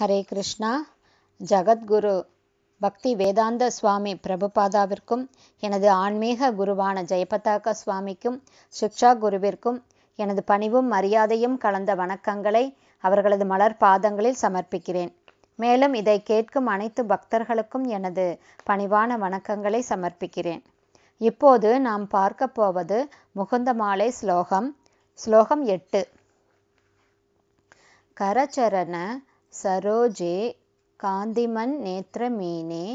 ஹரே கிருஷ்ணா ஜகத்குரு பக்தி வேதாந்த சுவாமி பிரபுபாதாவிற்கும் எனது ஆன்மீக குருவான ஜெயபதாக சுவாமிக்கும் சிக்ஷா குருவிற்கும் எனது பணிவும் மரியாதையும் கலந்த வணக்கங்களை அவர்களது மலர் பாதங்களில் சமர்ப்பிக்கிறேன் மேலும் இதை கேட்கும் அனைத்து பக்தர்களுக்கும் எனது பணிவான வணக்கங்களை சமர்ப்பிக்கிறேன் இப்போது நாம் பார்க்க போவது முகுந்த மாலை ஸ்லோகம் ஸ்லோகம் எட்டு கரச்சரண சரோஜே காந்திமன் நேத்திரமீனே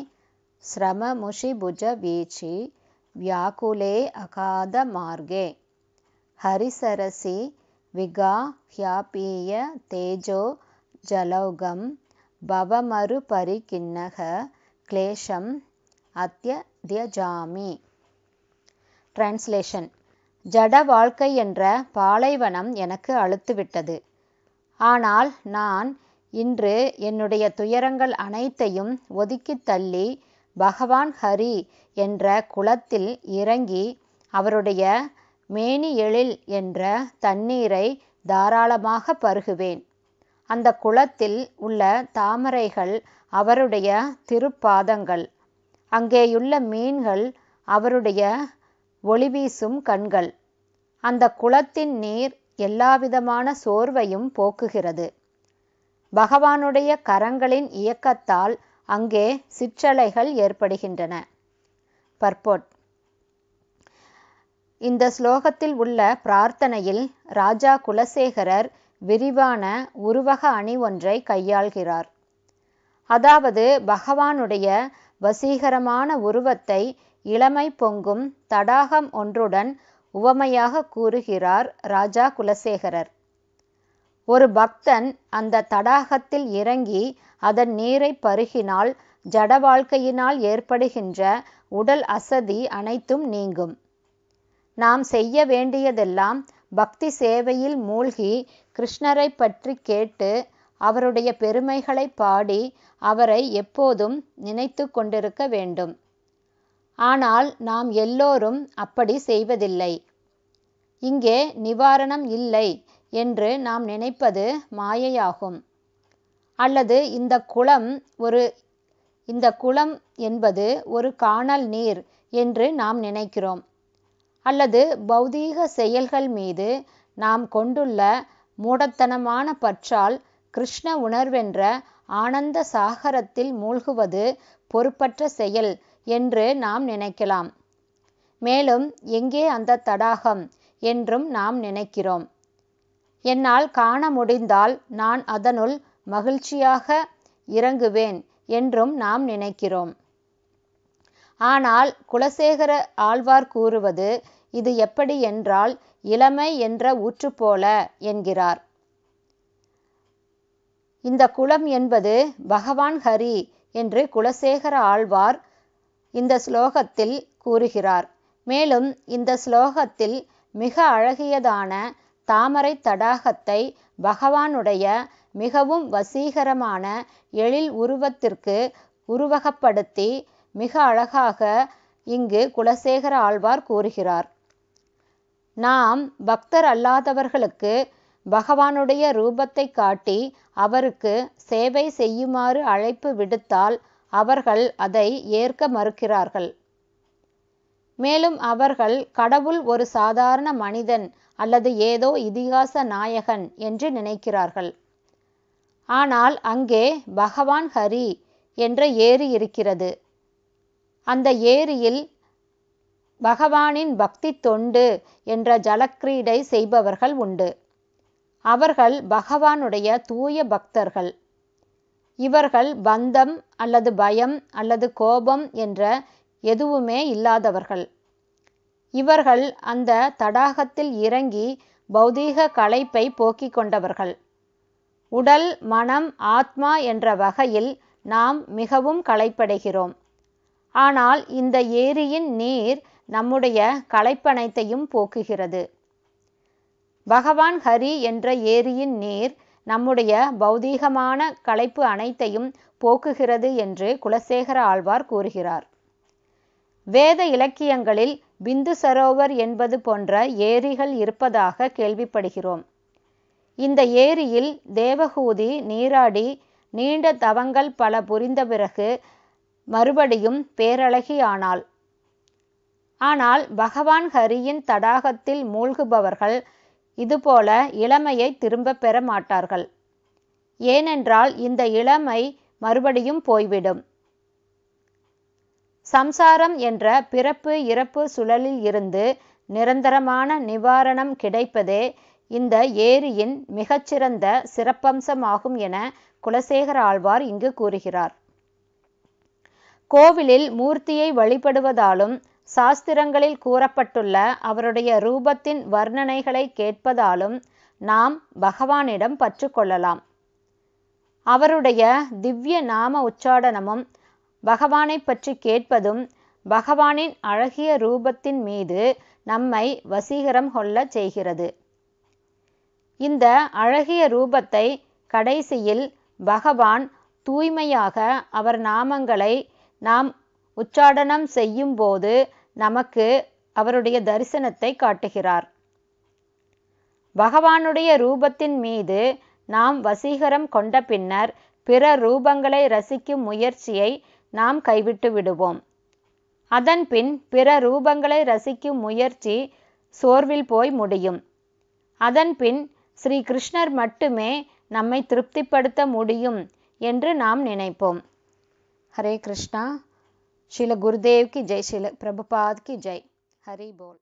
மார்கே ஹரிசரசி விகா हरिसरसि தேஜோ तेजो जलौघं भवमरुपरिकिन्नः क्लेशम् அத்தியஜாமி டிரான்ஸ்லேஷன் ஜட வாழ்க்கை என்ற பாலைவனம் எனக்கு அழுத்துவிட்டது ஆனால் நான் இன்று என்னுடைய துயரங்கள் அனைத்தையும் ஒதுக்கித் தள்ளி பகவான் ஹரி என்ற குளத்தில் இறங்கி அவருடைய மேனி எழில் என்ற தண்ணீரை தாராளமாக பருகுவேன் அந்த குளத்தில் உள்ள தாமரைகள் அவருடைய திருப்பாதங்கள் அங்கேயுள்ள மீன்கள் அவருடைய ஒளிவீசும் கண்கள் அந்த குளத்தின் நீர் எல்லாவிதமான சோர்வையும் போக்குகிறது பகவானுடைய கரங்களின் இயக்கத்தால் அங்கே சிற்றலைகள் ஏற்படுகின்றன பர்போட் இந்த ஸ்லோகத்தில் உள்ள பிரார்த்தனையில் ராஜா குலசேகரர் விரிவான உருவக அணி ஒன்றை கையாள்கிறார் அதாவது பகவானுடைய வசீகரமான உருவத்தை இளமை பொங்கும் தடாகம் ஒன்றுடன் உவமையாக கூறுகிறார் ராஜா குலசேகரர் ஒரு பக்தன் அந்த தடாகத்தில் இறங்கி அதன் நீரை பருகினால் ஜட வாழ்க்கையினால் ஏற்படுகின்ற உடல் அசதி அனைத்தும் நீங்கும் நாம் செய்ய வேண்டியதெல்லாம் பக்தி சேவையில் மூழ்கி கிருஷ்ணரை பற்றி கேட்டு அவருடைய பெருமைகளை பாடி அவரை எப்போதும் நினைத்து கொண்டிருக்க வேண்டும் ஆனால் நாம் எல்லோரும் அப்படி செய்வதில்லை இங்கே நிவாரணம் இல்லை என்று நாம் நினைப்பது மாயையாகும் அல்லது இந்த குளம் ஒரு இந்த குளம் என்பது ஒரு காணல் நீர் என்று நாம் நினைக்கிறோம் அல்லது பௌதீக செயல்கள் மீது நாம் கொண்டுள்ள மூடத்தனமான பற்றால் கிருஷ்ண உணர்வென்ற ஆனந்த சாகரத்தில் மூழ்குவது பொறுப்பற்ற செயல் என்று நாம் நினைக்கலாம் மேலும் எங்கே அந்த தடாகம் என்றும் நாம் நினைக்கிறோம் என்னால் காண முடிந்தால் நான் அதனுள் மகிழ்ச்சியாக இறங்குவேன் என்றும் நாம் நினைக்கிறோம் ஆனால் குலசேகர ஆழ்வார் கூறுவது இது எப்படி என்றால் இளமை என்ற ஊற்று போல என்கிறார் இந்த குளம் என்பது பகவான் ஹரி என்று குலசேகர ஆழ்வார் இந்த ஸ்லோகத்தில் கூறுகிறார் மேலும் இந்த ஸ்லோகத்தில் மிக அழகியதான தாமரை தடாகத்தை பகவானுடைய மிகவும் வசீகரமான எழில் உருவத்திற்கு உருவகப்படுத்தி மிக அழகாக இங்கு குலசேகர ஆழ்வார் கூறுகிறார் நாம் பக்தர் அல்லாதவர்களுக்கு பகவானுடைய ரூபத்தை காட்டி அவருக்கு சேவை செய்யுமாறு அழைப்பு விடுத்தால் அவர்கள் அதை ஏற்க மறுக்கிறார்கள் மேலும் அவர்கள் கடவுள் ஒரு சாதாரண மனிதன் அல்லது ஏதோ இதிகாச நாயகன் என்று நினைக்கிறார்கள் ஆனால் அங்கே பகவான் ஹரி என்ற ஏரி இருக்கிறது அந்த ஏரியில் பகவானின் பக்தி தொண்டு என்ற ஜலக்கிரீடை செய்பவர்கள் உண்டு அவர்கள் பகவானுடைய தூய பக்தர்கள் இவர்கள் பந்தம் அல்லது பயம் அல்லது கோபம் என்ற எதுவுமே இல்லாதவர்கள் இவர்கள் அந்த தடாகத்தில் இறங்கி பௌதீக களைப்பை போக்கிக் கொண்டவர்கள் உடல் மனம் ஆத்மா என்ற வகையில் நாம் மிகவும் களைப்படைகிறோம் ஆனால் இந்த ஏரியின் நீர் நம்முடைய களைப்பனைத்தையும் போக்குகிறது பகவான் ஹரி என்ற ஏரியின் நீர் நம்முடைய பௌதீகமான களைப்பு அனைத்தையும் போக்குகிறது என்று குலசேகர ஆழ்வார் கூறுகிறார் வேத இலக்கியங்களில் பிந்து சரோவர் என்பது போன்ற ஏரிகள் இருப்பதாக கேள்விப்படுகிறோம் இந்த ஏரியில் தேவகூதி நீராடி நீண்ட தவங்கள் பல புரிந்த பிறகு மறுபடியும் பேரழகி ஆனாள் ஆனால் பகவான் ஹரியின் தடாகத்தில் மூழ்குபவர்கள் இதுபோல இளமையை திரும்ப பெற மாட்டார்கள் ஏனென்றால் இந்த இளமை மறுபடியும் போய்விடும் சம்சாரம் என்ற பிறப்பு இறப்பு சுழலில் இருந்து நிரந்தரமான நிவாரணம் கிடைப்பதே இந்த ஏரியின் மிகச்சிறந்த சிறப்பம்சமாகும் என குலசேகர ஆழ்வார் இங்கு கூறுகிறார் கோவிலில் மூர்த்தியை வழிபடுவதாலும் சாஸ்திரங்களில் கூறப்பட்டுள்ள அவருடைய ரூபத்தின் வர்ணனைகளை கேட்பதாலும் நாம் பகவானிடம் பற்று கொள்ளலாம் அவருடைய திவ்ய நாம உச்சாடனமும் பகவானை பற்றி கேட்பதும் பகவானின் அழகிய ரூபத்தின் மீது நம்மை வசீகரம் கொள்ள செய்கிறது இந்த அழகிய ரூபத்தை கடைசியில் பகவான் தூய்மையாக அவர் நாமங்களை நாம் உச்சாடனம் செய்யும் போது நமக்கு அவருடைய தரிசனத்தை காட்டுகிறார் பகவானுடைய ரூபத்தின் மீது நாம் வசீகரம் கொண்ட பின்னர் பிற ரூபங்களை ரசிக்கும் முயற்சியை நாம் கைவிட்டு விடுவோம் அதன்பின் பிற ரூபங்களை ரசிக்கும் முயற்சி சோர்வில் போய் முடியும் அதன்பின் ஸ்ரீ கிருஷ்ணர் மட்டுமே நம்மை திருப்திப்படுத்த முடியும் என்று நாம் நினைப்போம் ஹரே கிருஷ்ணா ஸ்ரீல குருதேவ்கி ஜெய் ஸ்ரீல பிரபுபாத் கி ஜெய் ஹரி போல்